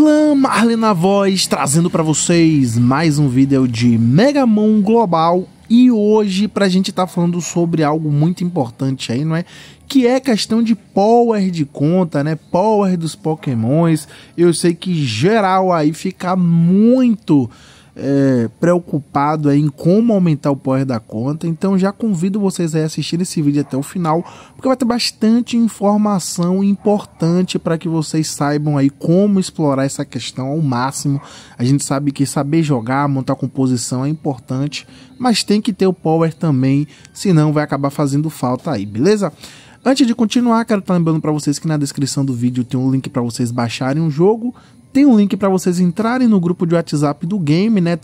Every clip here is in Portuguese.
Clã Marley na voz, trazendo para vocês mais um vídeo de Megamon Global. E hoje pra gente tá falando sobre algo muito importante aí, não é? Que é questão de power de conta, né? Power dos pokémons. Eu sei que geral aí fica muito é, preocupado em como aumentar o poder da conta. Então já convido vocês a assistir esse vídeo até o final, porque vai ter bastante informação importante para que vocês saibam aí como explorar essa questão ao máximo. A gente sabe que saber jogar, montar composição é importante, mas tem que ter o power também, senão vai acabar fazendo falta aí, beleza? Antes de continuar, quero estar lembrando para vocês que na descrição do vídeo tem um link para vocês baixarem o jogo. Tem um link para vocês entrarem no grupo de WhatsApp do game, né?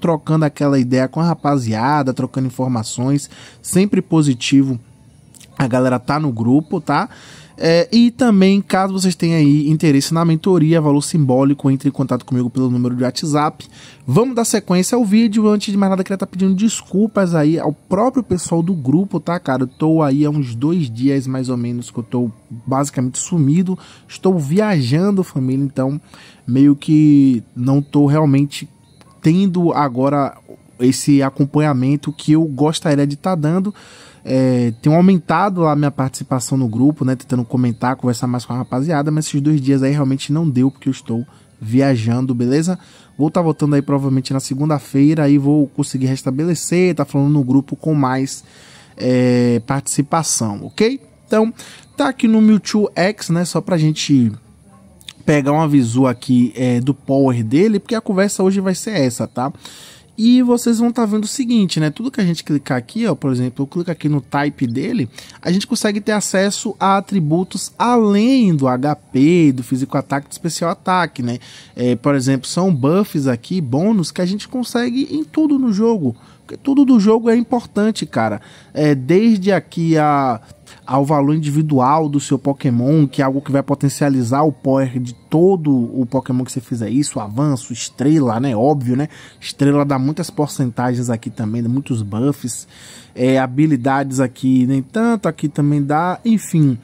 trocando aquela ideia com a rapaziada, trocando informações, sempre positivo. A galera tá no grupo, tá? É, e também, caso vocês tenham aí interesse na mentoria, valor simbólico, entre em contato comigo pelo número de WhatsApp. Vamos dar sequência ao vídeo. Antes de mais nada, queria estar tá pedindo desculpas aí ao próprio pessoal do grupo, tá, cara? Eu tô aí há uns dois dias, mais ou menos, que eu tô basicamente sumido. Estou viajando, família, então meio que não tô realmente tendo agora esse acompanhamento que eu gostaria de estar tá dando. É, tenho aumentado a minha participação no grupo, né? Tentando comentar, conversar mais com a rapaziada, mas esses dois dias aí realmente não deu, porque eu estou viajando, beleza? Vou estar tá voltando aí provavelmente na segunda-feira e vou conseguir restabelecer, tá falando no grupo com mais é, participação, ok? Então, tá aqui no Mewtwo X, né? Só pra gente pegar uma visão aqui é, do power dele, porque a conversa hoje vai ser essa, tá? E vocês vão estar tá vendo o seguinte, né? Tudo que a gente clicar aqui, ó, por exemplo, eu clico aqui no type dele, a gente consegue ter acesso a atributos além do HP, do físico ataque, do especial ataque, né? É, por exemplo, são buffs aqui, bônus, que a gente consegue em tudo no jogo. Porque tudo do jogo é importante, cara. É, desde aqui a ao valor individual do seu Pokémon, que é algo que vai potencializar o power de todo o Pokémon que você fizer isso, avanço, estrela, né? Óbvio, né? Estrela dá muitas porcentagens aqui também, muitos buffs, é, habilidades aqui nem tanto, aqui também dá, enfim.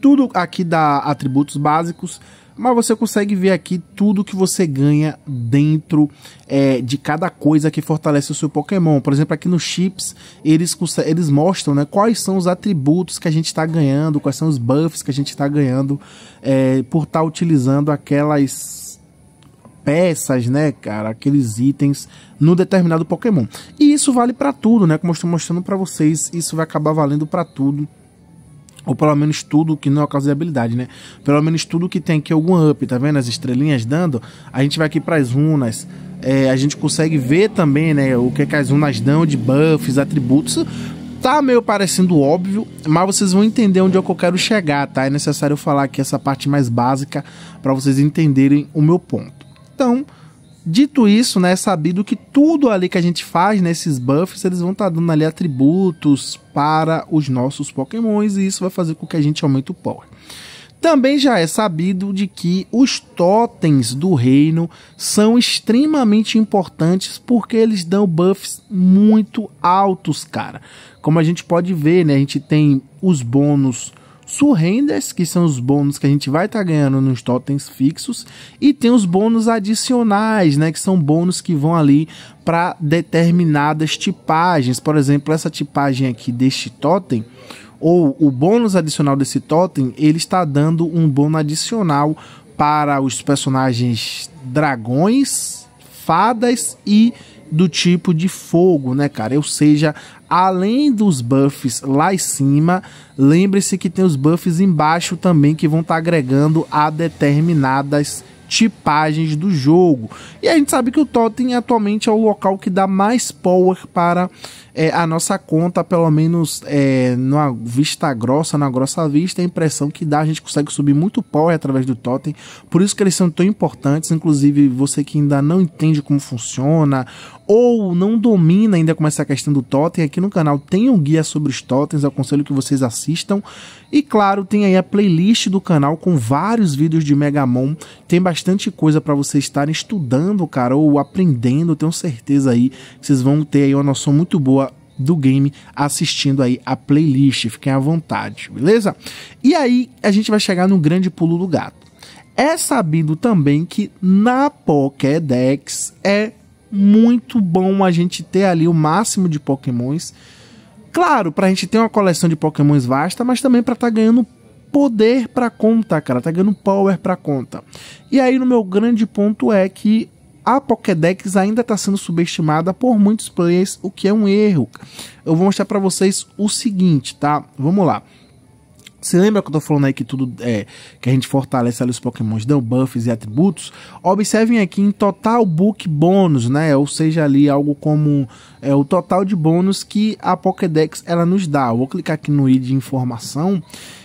Tudo aqui dá atributos básicos mas você consegue ver aqui tudo que você ganha dentro é, de cada coisa que fortalece o seu Pokémon. Por exemplo, aqui no Chips, eles, eles mostram né, quais são os atributos que a gente está ganhando, quais são os buffs que a gente está ganhando é, por estar tá utilizando aquelas peças, né, cara, aqueles itens no determinado Pokémon. E isso vale para tudo, né? Como eu estou mostrando para vocês, isso vai acabar valendo para tudo ou pelo menos tudo que não é causa de habilidade, né? Pelo menos tudo que tem aqui algum up, tá vendo? As estrelinhas dando. A gente vai aqui para as runas. É, a gente consegue ver também, né? O que, é que as runas dão de buffs, atributos. Tá meio parecendo óbvio, mas vocês vão entender onde é que eu quero chegar, tá? É necessário falar aqui essa parte mais básica para vocês entenderem o meu ponto. Então, Dito isso, né, é sabido que tudo ali que a gente faz nesses né, buffs, eles vão estar tá dando ali atributos para os nossos pokémons e isso vai fazer com que a gente aumente o power. Também já é sabido de que os totens do reino são extremamente importantes porque eles dão buffs muito altos, cara. Como a gente pode ver, né, a gente tem os bônus surrenders, que são os bônus que a gente vai estar tá ganhando nos totens fixos, e tem os bônus adicionais, né, que são bônus que vão ali para determinadas tipagens. Por exemplo, essa tipagem aqui deste totem, ou o bônus adicional desse totem, ele está dando um bônus adicional para os personagens dragões, fadas e do tipo de fogo, né, cara? Ou seja, além dos buffs lá em cima, lembre-se que tem os buffs embaixo também que vão estar tá agregando a determinadas tipagens do jogo. E a gente sabe que o Totem atualmente é o local que dá mais power para é, a nossa conta, pelo menos é, na vista grossa, na grossa vista, a impressão que dá, a gente consegue subir muito power através do Totem, por isso que eles são tão importantes, inclusive você que ainda não entende como funciona, ou não domina ainda com essa questão do totem, aqui no canal tem um guia sobre os totens, aconselho que vocês assistam. E claro, tem aí a playlist do canal com vários vídeos de Megamon, tem bastante bastante coisa para vocês estarem estudando, cara, ou aprendendo. Tenho certeza aí que vocês vão ter aí uma noção muito boa do game assistindo aí a playlist. Fiquem à vontade, beleza? E aí a gente vai chegar no grande pulo do gato. É sabido também que na Pokédex é muito bom a gente ter ali o máximo de Pokémons. Claro, para a gente ter uma coleção de Pokémons vasta, mas também para estar tá ganhando poder para conta, cara. Tá ganhando power para conta. E aí, no meu grande ponto é que a Pokédex ainda está sendo subestimada por muitos players, o que é um erro. Eu vou mostrar para vocês o seguinte, tá? Vamos lá. Você lembra que eu tô falando aí que tudo é que a gente fortalece ali os pokémons, dão buffs e atributos? Observem aqui em total book bônus, né? Ou seja, ali algo como é, o total de bônus que a Pokédex ela nos dá. Eu vou clicar aqui no i de informação.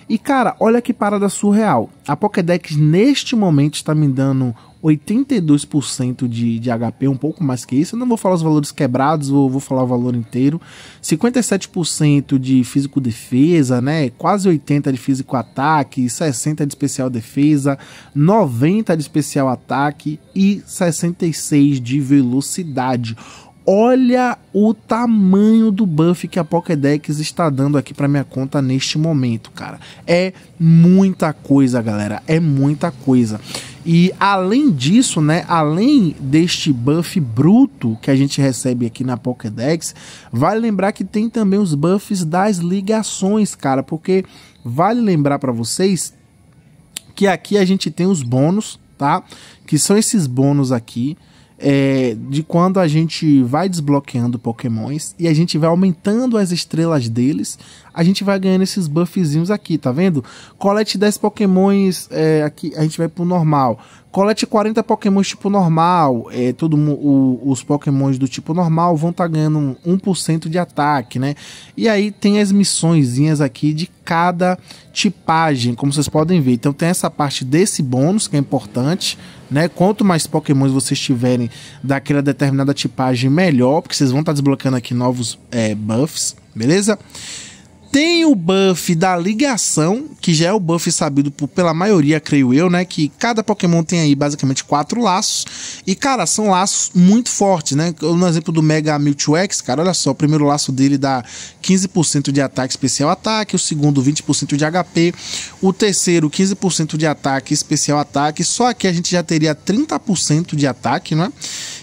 E cara, olha que parada surreal. A Pokédex neste momento está me dando 82% de, de HP, um pouco mais que isso. Eu não vou falar os valores quebrados, vou, vou falar o valor inteiro. 57% de físico defesa, né? Quase 80% de físico ataque, 60% de especial defesa, 90% de especial ataque e 66% de velocidade. Olha o tamanho do buff que a Pokédex está dando aqui para minha conta neste momento, cara. É muita coisa, galera. É muita coisa. E além disso, né, além deste buff bruto que a gente recebe aqui na Pokédex, vale lembrar que tem também os buffs das ligações, cara, porque vale lembrar para vocês que aqui a gente tem os bônus, tá? Que são esses bônus aqui é, de quando a gente vai desbloqueando pokémons e a gente vai aumentando as estrelas deles, a gente vai ganhando esses buffzinhos aqui, tá vendo? Colete 10 pokémons, é, aqui a gente vai pro normal. Colete 40 pokémons tipo normal. É, todo o, os pokémons do tipo normal vão estar tá ganhando 1% de ataque, né? E aí tem as missõezinhas aqui de cada tipagem, como vocês podem ver. Então tem essa parte desse bônus que é importante, né? Quanto mais pokémons vocês tiverem daquela determinada tipagem, melhor, porque vocês vão estar tá desbloqueando aqui novos é, buffs, beleza? Beleza? Tem o buff da ligação, que já é o buff sabido por, pela maioria, creio eu, né? Que cada Pokémon tem aí basicamente quatro laços. E, cara, são laços muito fortes, né? No exemplo do Mega Mewtwo X, cara, olha só, o primeiro laço dele dá 15% de ataque especial ataque, o segundo 20% de HP, o terceiro 15% de ataque especial ataque. Só que a gente já teria 30% de ataque, né?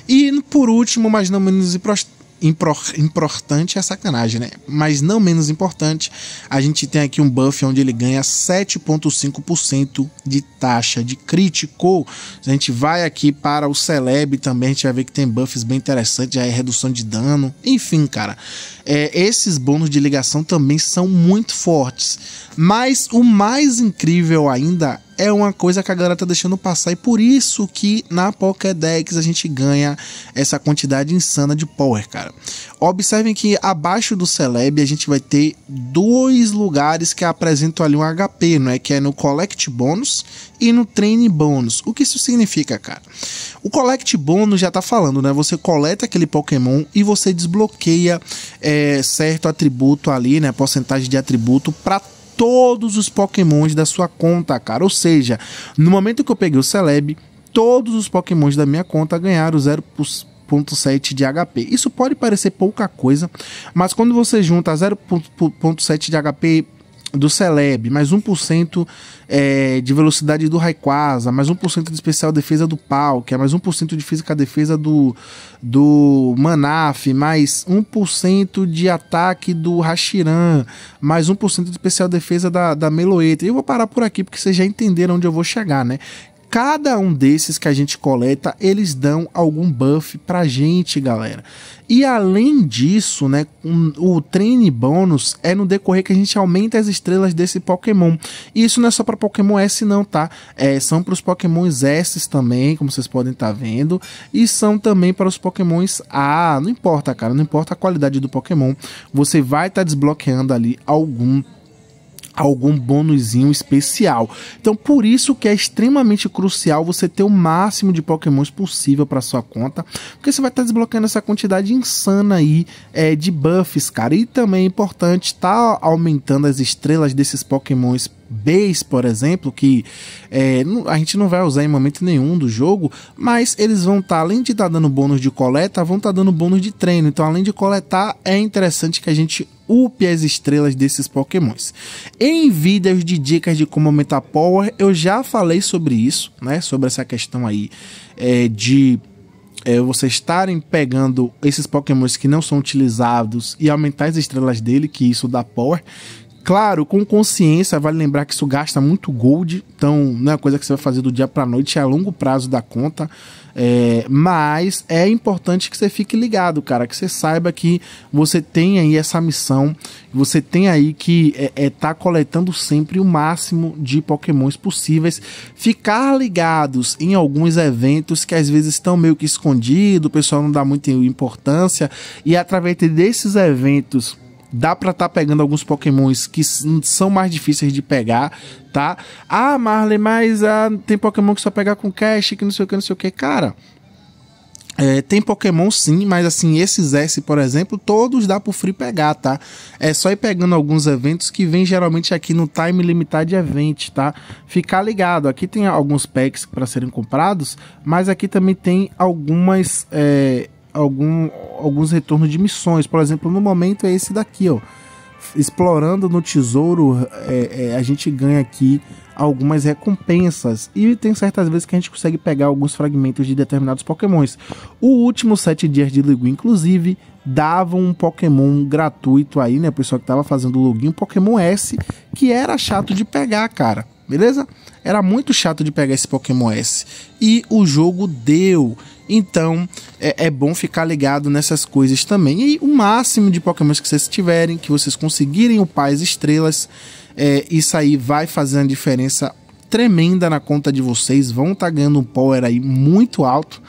E por último, mas não menos importante importante é sacanagem, né? Mas não menos importante, a gente tem aqui um buff onde ele ganha 7,5% de taxa de crítico. A gente vai aqui para o Celeb também, a gente vai ver que tem buffs bem interessantes, aí redução de dano. Enfim, cara, é, esses bônus de ligação também são muito fortes. Mas o mais incrível ainda é uma coisa que a galera tá deixando passar e por isso que na Pokédex a gente ganha essa quantidade insana de power, cara. Observem que abaixo do Celebi a gente vai ter dois lugares que apresentam ali um HP, não é? Que é no Collect Bônus e no Train Bônus. O que isso significa, cara? O Collect Bônus já tá falando, né? Você coleta aquele Pokémon e você desbloqueia é, certo atributo ali, né? Porcentagem de atributo para todos os pokémons da sua conta, cara. Ou seja, no momento que eu peguei o Celeb, todos os pokémons da minha conta ganharam 0.7 de HP. Isso pode parecer pouca coisa, mas quando você junta 0.7 de HP do Celeb, mais 1% é, de velocidade do Raikwaza, mais 1% de especial defesa do Pau, que é mais 1% de física defesa do, do Manaf, mais 1% de ataque do Hashiran, mais 1% de especial defesa da, da Meloeta. E eu vou parar por aqui, porque vocês já entenderam onde eu vou chegar, né? cada um desses que a gente coleta, eles dão algum buff pra gente, galera. E além disso, né, o treine bônus é no decorrer que a gente aumenta as estrelas desse Pokémon. E isso não é só para Pokémon S não, tá? É, são para os Pokémons S também, como vocês podem estar tá vendo, e são também para os Pokémons A. Não importa, cara, não importa a qualidade do Pokémon, você vai estar tá desbloqueando ali algum algum bônusinho especial. Então, por isso que é extremamente crucial você ter o máximo de pokémons possível para sua conta, porque você vai estar tá desbloqueando essa quantidade insana aí é, de buffs, cara. E também é importante estar tá aumentando as estrelas desses pokémons base, por exemplo, que é, a gente não vai usar em momento nenhum do jogo, mas eles vão estar, tá, além de estar tá dando bônus de coleta, vão estar tá dando bônus de treino. Então, além de coletar, é interessante que a gente upe as estrelas desses pokémons. Em vídeos de dicas de como aumentar power, eu já falei sobre isso, né? Sobre essa questão aí é, de é, vocês estarem pegando esses pokémons que não são utilizados e aumentar as estrelas dele, que isso dá power. Claro, com consciência, vale lembrar que isso gasta muito gold, então não é uma coisa que você vai fazer do dia para noite, é a longo prazo da conta. É, mas é importante que você fique ligado, cara, que você saiba que você tem aí essa missão, você tem aí que é, é tá coletando sempre o máximo de pokémons possíveis, ficar ligados em alguns eventos que às vezes estão meio que escondidos, o pessoal não dá muita importância, e através desses eventos dá pra estar tá pegando alguns pokémons que são mais difíceis de pegar, tá? Ah, Marley, mas ah, tem pokémon que só pegar com cash, que não sei o que, não sei o que. Cara, é, tem Pokémon sim, mas assim, esses S, por exemplo, todos dá pro free pegar, tá? É só ir pegando alguns eventos que vem geralmente aqui no time limitado de event, tá? Ficar ligado, aqui tem alguns packs para serem comprados, mas aqui também tem algumas é, algum, alguns retornos de missões. Por exemplo, no momento é esse daqui, ó. Explorando no tesouro, é, é, a gente ganha aqui algumas recompensas. E tem certas vezes que a gente consegue pegar alguns fragmentos de determinados pokémons. O último sete dias de Liguin, inclusive, dava um Pokémon gratuito aí, né? O pessoal que tava fazendo o login, um Pokémon S, que era chato de pegar, cara beleza? Era muito chato de pegar esse Pokémon S. E o jogo deu. Então é, é, bom ficar ligado nessas coisas também. E o máximo de Pokémons que vocês tiverem, que vocês conseguirem upar as estrelas, é, isso aí vai fazendo diferença tremenda na conta de vocês. Vão estar tá ganhando um power aí muito alto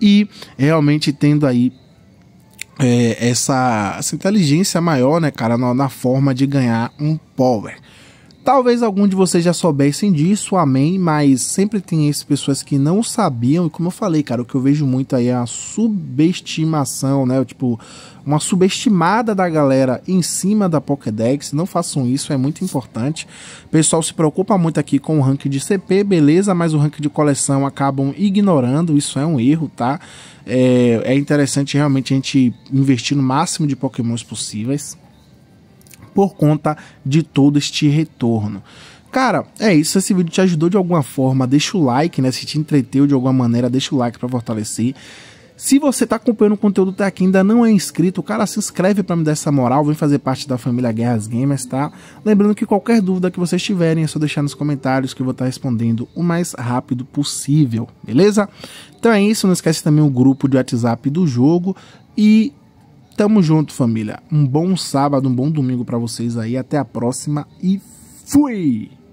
e realmente tendo aí é, essa, essa inteligência maior, né, cara, na, na forma de ganhar um power. Talvez algum de vocês já soubessem disso, amém, mas sempre tem essas pessoas que não sabiam, e como eu falei, cara, o que eu vejo muito aí é a subestimação, né? Tipo, uma subestimada da galera em cima da Pokédex. Não façam isso, é muito importante. O pessoal se preocupa muito aqui com o ranking de CP, beleza, mas o ranking de coleção acabam ignorando, isso é um erro, tá? É, é interessante realmente a gente investir no máximo de Pokémons possíveis por conta de todo este retorno. Cara, é isso. Se Esse vídeo te ajudou de alguma forma, deixa o like, né? Se te entreteu de alguma maneira, deixa o like para fortalecer. Se você está acompanhando o conteúdo até aqui ainda não é inscrito, cara, se inscreve para me dar essa moral, vem fazer parte da família Guerras Gamers, tá? Lembrando que qualquer dúvida que vocês tiverem é só deixar nos comentários que eu vou estar tá respondendo o mais rápido possível, beleza? Então é isso, não esquece também o grupo de WhatsApp do jogo e Tamo junto, família. Um bom sábado, um bom domingo para vocês aí. Até a próxima e fui!